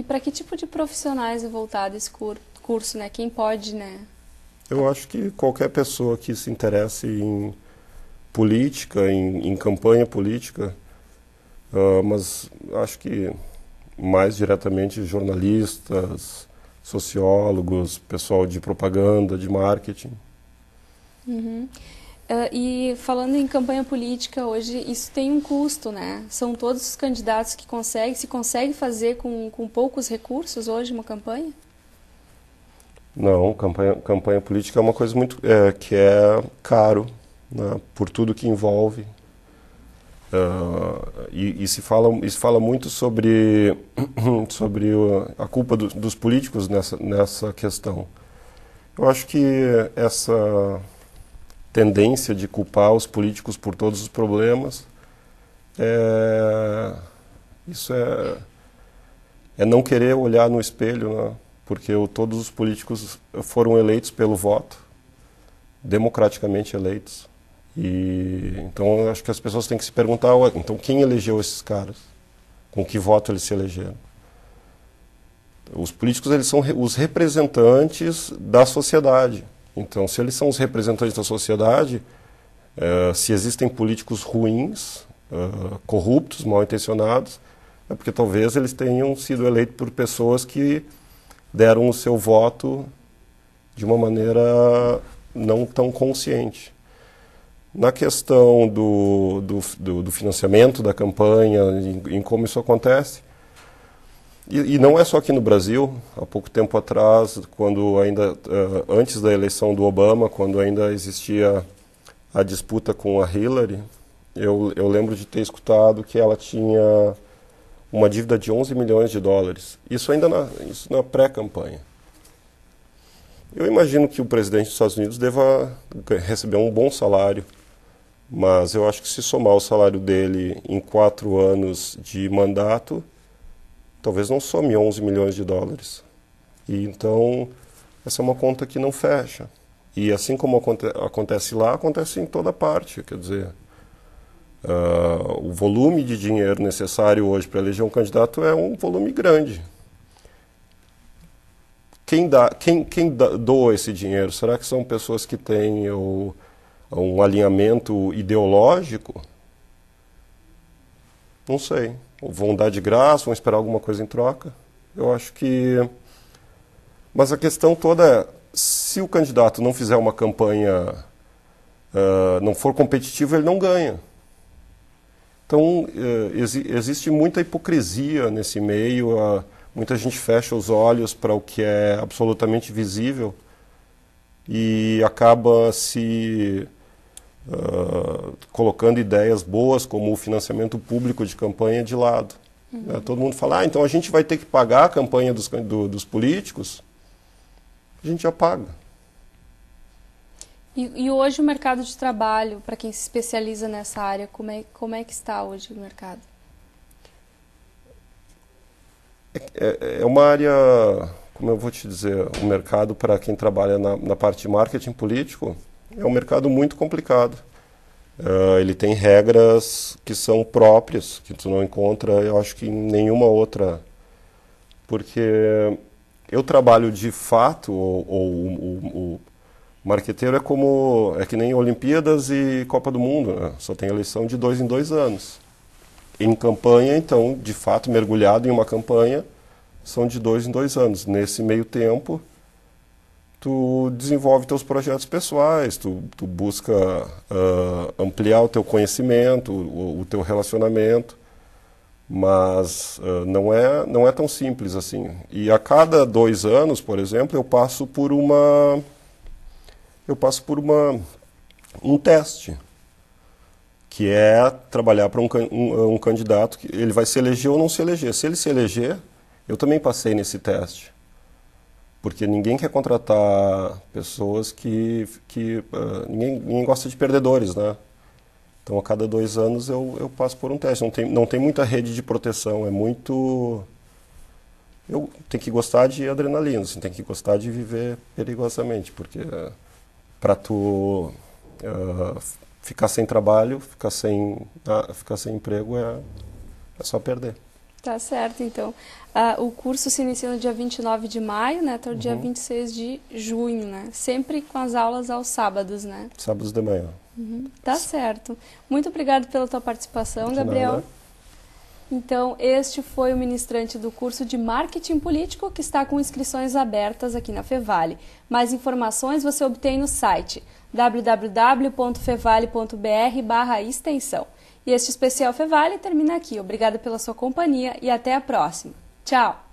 E para que tipo de profissionais é voltado esse curso, né? Quem pode, né? Eu acho que qualquer pessoa que se interesse em política, em, em campanha política, uh, mas acho que mais diretamente jornalistas, sociólogos, pessoal de propaganda, de marketing. Uhum. Uh, e falando em campanha política hoje, isso tem um custo, né? São todos os candidatos que conseguem, se consegue fazer com, com poucos recursos hoje uma campanha? Não, campanha, campanha política é uma coisa muito é, que é caro, né? por tudo que envolve. Uh, e, e, se fala, e se fala muito sobre, sobre a culpa do, dos políticos nessa, nessa questão. Eu acho que essa tendência de culpar os políticos por todos os problemas. É, isso é, é não querer olhar no espelho, né? porque o, todos os políticos foram eleitos pelo voto, democraticamente eleitos. E então acho que as pessoas têm que se perguntar, então quem elegeu esses caras? Com que voto eles se elegeram? Os políticos eles são os representantes da sociedade. Então, se eles são os representantes da sociedade, eh, se existem políticos ruins, eh, corruptos, mal intencionados, é porque talvez eles tenham sido eleitos por pessoas que deram o seu voto de uma maneira não tão consciente. Na questão do, do, do, do financiamento da campanha, em, em como isso acontece, e, e, não é só aqui no Brasil. Há pouco tempo atrás, quando ainda eh, antes da eleição do Obama, quando ainda existia a disputa com a Hillary, eu, eu lembro de ter escutado que ela tinha uma dívida de 11 milhões de dólares. Isso ainda na, isso na pré-campanha. Eu imagino que o presidente dos Estados Unidos deva receber um bom salário, mas eu acho que se somar o salário dele em quatro anos de mandato talvez não some 11 milhões de dólares. E então essa é uma conta que não fecha. E assim como aconte acontece lá, acontece em toda parte. Quer dizer, uh, o volume de dinheiro necessário hoje para eleger um candidato é um volume grande. Quem, dá, quem, quem dá, doa esse dinheiro? Será que são pessoas que têm o, um alinhamento ideológico? Não sei vão dar de graça, vão esperar alguma coisa em troca. Eu acho que. Mas a questão toda é: se o candidato não fizer uma campanha, uh, não for competitivo, ele não ganha. Então, uh, exi existe muita hipocrisia nesse meio, uh, muita gente fecha os olhos para o que é absolutamente visível e acaba se colocando ideias boas como o financiamento público de campanha de lado. Uhum. Né? Todo mundo fala, ah, então a gente vai ter que pagar a campanha dos, do, dos políticos. A gente já paga. E, e hoje o mercado de trabalho, para quem se especializa nessa área, como é, como é que está hoje o mercado? é, é, é uma área, como eu vou te dizer, o mercado para quem trabalha na, na parte de marketing político é um mercado muito complicado. Uh, ele tem regras que são próprias, que tu não encontra, eu acho que em nenhuma outra. Porque eu trabalho de fato, ou, ou o, o marqueteiro é como. é que nem Olimpíadas e Copa do Mundo, né? só tem eleição de dois em dois anos. Em campanha, então, de fato, mergulhado em uma campanha, são de dois em dois anos. Nesse meio tempo, tu desenvolve teus projetos pessoais, tu, tu busca uh, ampliar o teu conhecimento, o, o teu relacionamento, mas uh, não é não é tão simples assim. E a cada dois anos, por exemplo, eu passo por uma eu passo por uma um teste que é trabalhar para um, um, um candidato que ele vai se eleger ou não se eleger. Se ele se eleger, eu também passei nesse teste porque ninguém quer contratar pessoas que. que uh, ninguém, ninguém, gosta de perdedores, né? Então a cada dois anos eu, eu passo por um teste. Não tem, não tem muita rede de proteção, é muito. Eu tenho que gostar de adrenalina, assim, tem que gostar de viver perigosamente, porque uh, ah, para tu uh, ficar sem trabalho, ficar sem, ficar sem emprego é, é só perder. Tá certo, então. Uh, o curso se inicia no dia 29 de maio, né, até o uhum. dia 26 de junho, né? Sempre com as aulas aos sábados, né? Sábados de manhã. Uhum. Tá certo. Muito obrigado pela tua participação, Gabriel. Nada. Então, este foi o ministrante do curso de Marketing Político, que está com inscrições abertas aqui na Fevale. Mais informações você obtém no site www.fevale.br/extensão este especial Fevale termina aqui. Obrigada pela sua companhia e até a próxima. Tchau!